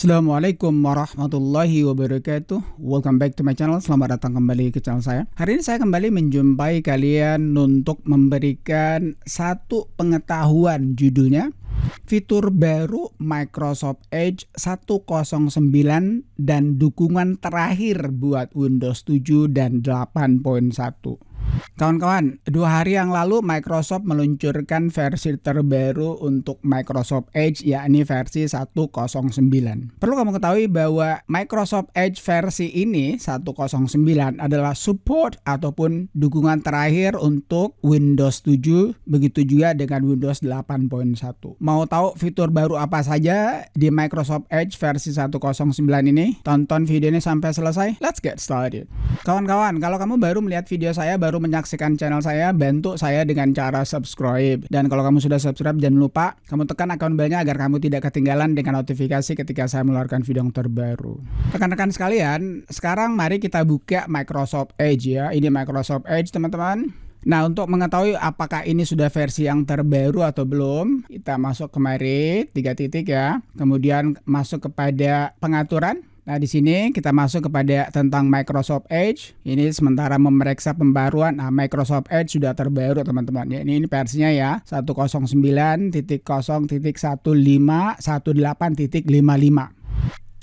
Assalamualaikum warahmatullahi wabarakatuh Welcome back to my channel Selamat datang kembali ke channel saya Hari ini saya kembali menjumpai kalian Untuk memberikan satu pengetahuan Judulnya Fitur baru Microsoft Edge 109 Dan dukungan terakhir buat Windows 7 dan 8.1 Kawan-kawan, dua hari yang lalu Microsoft meluncurkan versi terbaru untuk Microsoft Edge, yakni versi 109. Perlu kamu ketahui bahwa Microsoft Edge versi ini 109 adalah support ataupun dukungan terakhir untuk Windows 7, begitu juga dengan Windows 8.1. Mau tahu fitur baru apa saja di Microsoft Edge versi 109 ini? Tonton video ini sampai selesai. Let's get started. Kawan-kawan, kalau kamu baru melihat video saya baru baru menyaksikan channel saya, bantu saya dengan cara subscribe. Dan kalau kamu sudah subscribe, jangan lupa kamu tekan akun belnya agar kamu tidak ketinggalan dengan notifikasi ketika saya mengeluarkan video yang terbaru. Rekan-rekan sekalian, sekarang mari kita buka Microsoft Edge ya. Ini Microsoft Edge, teman-teman. Nah, untuk mengetahui apakah ini sudah versi yang terbaru atau belum, kita masuk kemari, tiga titik ya. Kemudian masuk kepada pengaturan. Nah, di sini kita masuk kepada tentang Microsoft Edge. Ini sementara memeriksa pembaruan. Nah, Microsoft Edge sudah terbaru, teman-teman. Ya, ini, ini versinya ya, 109.0.15118.55.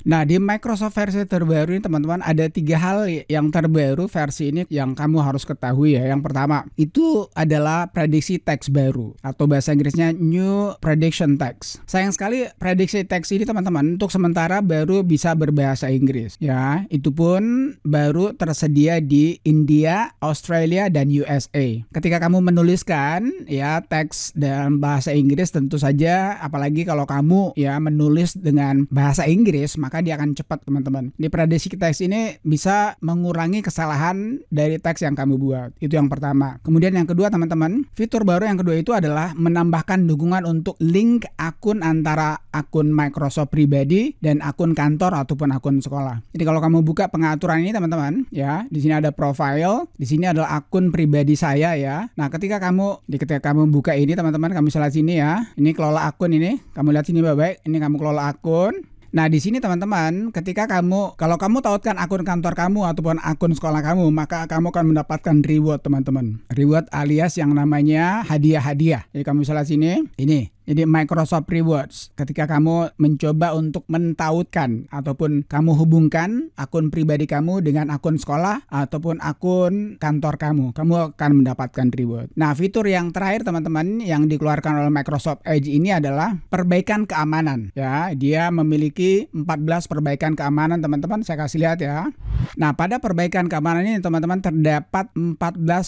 Nah di Microsoft versi terbaru ini teman-teman ada tiga hal yang terbaru versi ini yang kamu harus ketahui ya. Yang pertama itu adalah prediksi teks baru atau bahasa Inggrisnya new prediction text. Sayang sekali prediksi teks ini teman-teman untuk sementara baru bisa berbahasa Inggris ya. Itu pun baru tersedia di India, Australia dan USA. Ketika kamu menuliskan ya teks dalam bahasa Inggris tentu saja apalagi kalau kamu ya menulis dengan bahasa Inggris maka maka dia akan cepat teman-teman. Di prediksi teks ini bisa mengurangi kesalahan dari teks yang kamu buat. Itu yang pertama. Kemudian yang kedua teman-teman, fitur baru yang kedua itu adalah menambahkan dukungan untuk link akun antara akun Microsoft pribadi dan akun kantor ataupun akun sekolah. Jadi kalau kamu buka pengaturan ini teman-teman, ya, di sini ada profile, di sini adalah akun pribadi saya ya. Nah, ketika kamu di ketika kamu buka ini teman-teman, kamu salah sini ya. Ini kelola akun ini, kamu lihat sini baik-baik. Ini kamu kelola akun Nah, di sini teman-teman, ketika kamu kalau kamu tautkan akun kantor kamu ataupun akun sekolah kamu, maka kamu akan mendapatkan reward, teman-teman. Reward alias yang namanya hadiah-hadiah. Jadi kamu salah sini, ini jadi Microsoft Rewards ketika kamu mencoba untuk mentautkan ataupun kamu hubungkan akun pribadi kamu dengan akun sekolah ataupun akun kantor kamu, kamu akan mendapatkan reward. Nah, fitur yang terakhir teman-teman yang dikeluarkan oleh Microsoft Edge ini adalah perbaikan keamanan ya. Dia memiliki 14 perbaikan keamanan teman-teman, saya kasih lihat ya. Nah, pada perbaikan keamanan ini teman-teman terdapat 14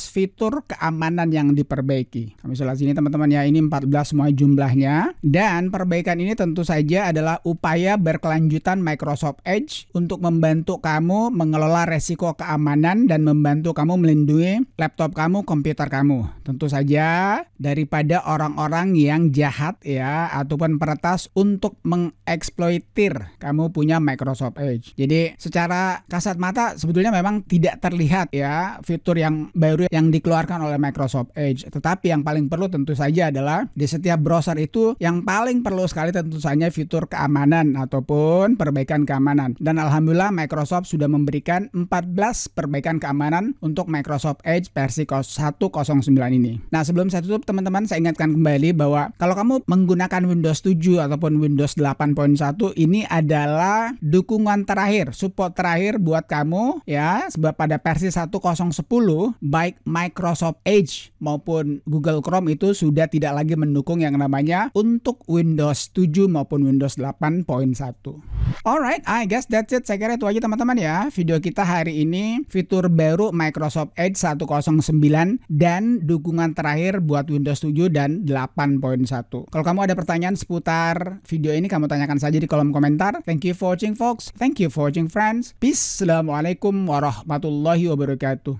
fitur keamanan yang diperbaiki. Kami sini teman-teman ya, ini 14 semua jumlah jumlahnya dan perbaikan ini tentu saja adalah upaya berkelanjutan Microsoft Edge untuk membantu kamu mengelola resiko keamanan dan membantu kamu melindungi laptop kamu, komputer kamu. Tentu saja daripada orang-orang yang jahat ya ataupun peretas untuk mengeksploitir kamu punya Microsoft Edge. Jadi secara kasat mata sebetulnya memang tidak terlihat ya fitur yang baru yang dikeluarkan oleh Microsoft Edge. Tetapi yang paling perlu tentu saja adalah di setiap browser itu yang paling perlu sekali tentu saja fitur keamanan ataupun perbaikan keamanan. Dan alhamdulillah Microsoft sudah memberikan 14 perbaikan keamanan untuk Microsoft Edge versi 109 ini. Nah, sebelum saya tutup teman-teman, saya ingatkan kembali bahwa kalau kamu menggunakan Windows 7 ataupun Windows 8.1 ini adalah dukungan terakhir, support terakhir buat kamu ya, sebab pada versi 1010 baik Microsoft Edge maupun Google Chrome itu sudah tidak lagi mendukung yang namanya lainnya untuk Windows 7 maupun Windows 8.1. Alright, I guess that's it. Saya kira itu aja teman-teman ya. Video kita hari ini fitur baru Microsoft Edge 109 dan dukungan terakhir buat Windows 7 dan 8.1. Kalau kamu ada pertanyaan seputar video ini, kamu tanyakan saja di kolom komentar. Thank you for watching folks. Thank you for watching friends. Peace. Assalamualaikum warahmatullahi wabarakatuh.